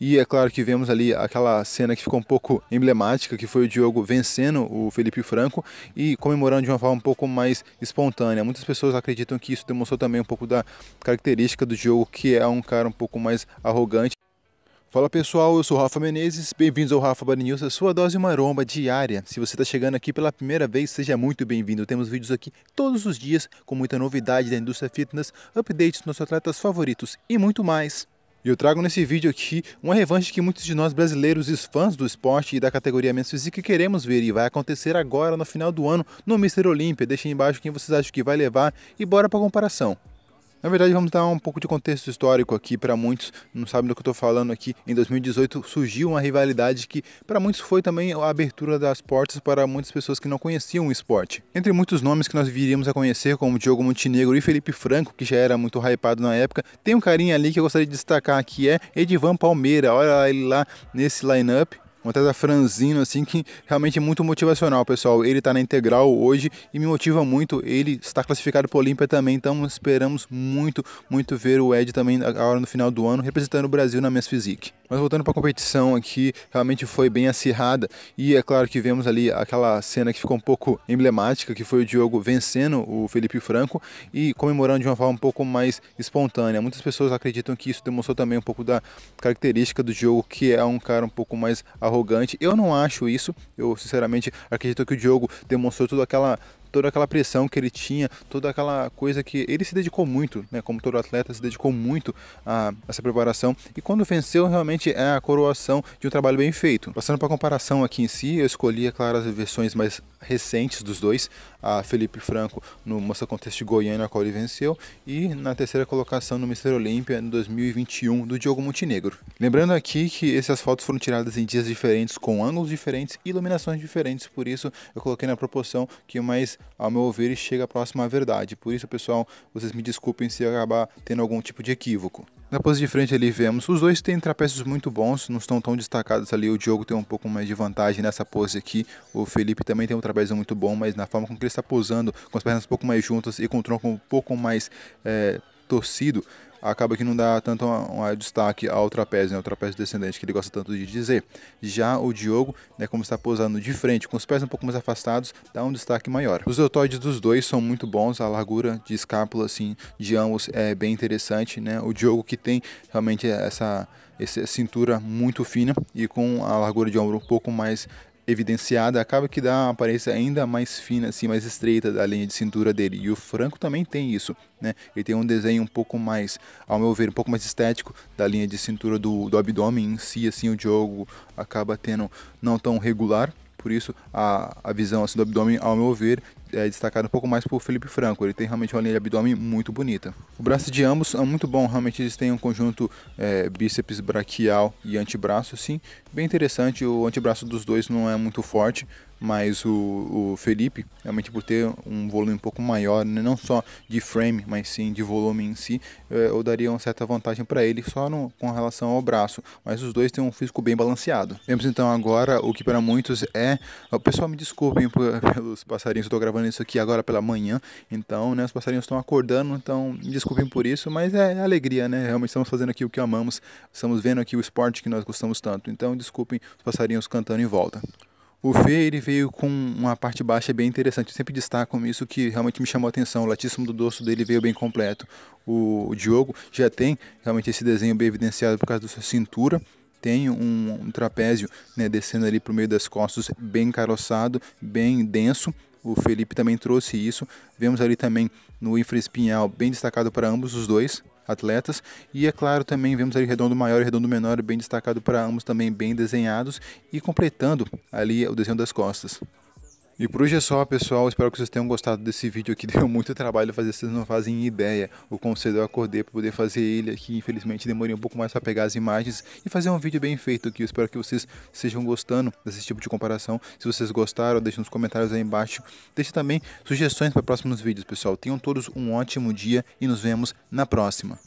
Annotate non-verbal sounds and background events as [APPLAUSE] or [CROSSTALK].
E é claro que vemos ali aquela cena que ficou um pouco emblemática, que foi o Diogo vencendo o Felipe Franco e comemorando de uma forma um pouco mais espontânea. Muitas pessoas acreditam que isso demonstrou também um pouco da característica do Diogo, que é um cara um pouco mais arrogante. Fala pessoal, eu sou Rafa Menezes, bem-vindos ao Rafa Bani News, a sua dose maromba diária. Se você está chegando aqui pela primeira vez, seja muito bem-vindo. Temos vídeos aqui todos os dias com muita novidade da indústria fitness, updates dos nossos atletas favoritos e muito mais. E eu trago nesse vídeo aqui uma revanche que muitos de nós brasileiros e fãs do esporte e da categoria menos física, queremos ver e vai acontecer agora no final do ano no Mr. Olímpia. Deixem embaixo quem vocês acham que vai levar e bora para comparação. Na verdade, vamos dar um pouco de contexto histórico aqui para muitos, não sabem do que eu estou falando aqui. Em 2018 surgiu uma rivalidade que para muitos foi também a abertura das portas para muitas pessoas que não conheciam o esporte. Entre muitos nomes que nós viríamos a conhecer, como Diogo Montenegro e Felipe Franco, que já era muito hypado na época, tem um carinha ali que eu gostaria de destacar que é Edivan Palmeira. Olha ele lá nesse line-up um atleta franzino, assim, que realmente é muito motivacional, pessoal. Ele está na integral hoje e me motiva muito. Ele está classificado para o Olímpia também, então esperamos muito, muito ver o Ed também agora no final do ano, representando o Brasil na Men's Physique. Mas voltando para a competição aqui, realmente foi bem acirrada e é claro que vemos ali aquela cena que ficou um pouco emblemática, que foi o Diogo vencendo o Felipe Franco e comemorando de uma forma um pouco mais espontânea. Muitas pessoas acreditam que isso demonstrou também um pouco da característica do Diogo, que é um cara um pouco mais arrogante arrogante. Eu não acho isso. Eu, sinceramente, acredito que o Diogo demonstrou toda aquela toda aquela pressão que ele tinha, toda aquela coisa que ele se dedicou muito, né? Como todo atleta se dedicou muito a, essa preparação e quando venceu realmente é a coroação de um trabalho bem feito. Passando para comparação aqui em si, eu escolhi, é claro, as versões mais recentes dos dois, a Felipe Franco no Moça Contest de Goiânia, a qual ele venceu, e na terceira colocação no Mister Olímpia em 2021 do Diogo Montenegro. Lembrando aqui que essas fotos foram tiradas em dias diferentes, com ângulos diferentes e iluminações diferentes, por isso eu coloquei na proporção que o mais ao meu ouvir, e chega próximo à verdade. Por isso, pessoal, vocês me desculpem se acabar tendo algum tipo de equívoco. Na pose de frente ali vemos, os dois têm trapézios muito bons, não estão tão destacados ali, o Diogo tem um pouco mais de vantagem nessa pose aqui, o Felipe também tem um trapézio muito bom, mas na forma com que ele está posando, com as pernas um pouco mais juntas e com o tronco um pouco mais é, torcido, acaba que não dá tanto um, destaque ao trapézio, né, o trapézio descendente que ele gosta tanto de dizer. Já o Diogo, né, como está posando de frente, com os pés um pouco mais afastados, dá um destaque maior. Os deltoides dos dois são muito bons, a largura de escápula assim de ambos é bem interessante, né? O Diogo que tem realmente essa essa cintura muito fina e com a largura de ombro um pouco mais evidenciada, acaba que dá uma aparência ainda mais fina, assim, mais estreita da linha de cintura dele. E o Franco também tem isso, né? Ele tem um desenho um pouco mais, ao meu ver, um pouco mais estético da linha de cintura do, do abdômen em si, assim, o Diogo acaba tendo não tão regular, por isso, a, a visão assim, do abdômen, ao meu ver, é destacada um pouco mais por Felipe Franco. Ele tem realmente uma linha de abdômen muito bonita. O braço de ambos é muito bom. Realmente eles têm um conjunto é, bíceps braquial e antebraço, sim. Bem interessante. O antebraço dos dois não é muito forte, mas o, o Felipe, realmente por ter um volume um pouco maior, né, não só de frame, mas sim de volume em si, é, eu daria uma certa vantagem para ele só no, com relação ao braço, mas os dois têm um físico bem balanceado. Vemos então agora o que para muitos é. O pessoal me desculpem por, [LAUGHS] pelos passarinhos, eu estou gravando isso aqui agora pela manhã, então né, os passarinhos estão acordando, então me desculpem por isso, mas é, é alegria, né? Realmente estamos fazendo aqui o que amamos, estamos vendo aqui o esporte que nós gostamos tanto, então desculpem os passarinhos cantando em volta. O Fê, ele veio com uma parte baixa bem interessante. Eu sempre destaco isso que realmente me chamou a atenção. O latíssimo do dorso dele veio bem completo. O, Diogo já tem realmente esse desenho bem evidenciado por causa da sua cintura. Tem um, um trapézio né, descendo ali para o meio das costas, bem caroçado, bem denso. O Felipe também trouxe isso. Vemos ali também no infraespinhal bem destacado para ambos os dois atletas. E é claro, também vemos ali redondo maior e redondo menor bem destacado para ambos também bem desenhados e completando ali o desenho das costas. E por hoje é só, pessoal. Espero que vocês tenham gostado desse vídeo aqui. [LAUGHS] Deu muito trabalho fazer, vocês não fazem ideia o quão cedo eu acordei para poder fazer ele aqui. Infelizmente, demorei um pouco mais para pegar as imagens e fazer um vídeo bem feito aqui. Eu espero que vocês estejam gostando desse tipo de comparação. Se vocês gostaram, deixem nos comentários aí embaixo. Deixe também sugestões para próximos vídeos, pessoal. Tenham todos um ótimo dia e nos vemos na próxima.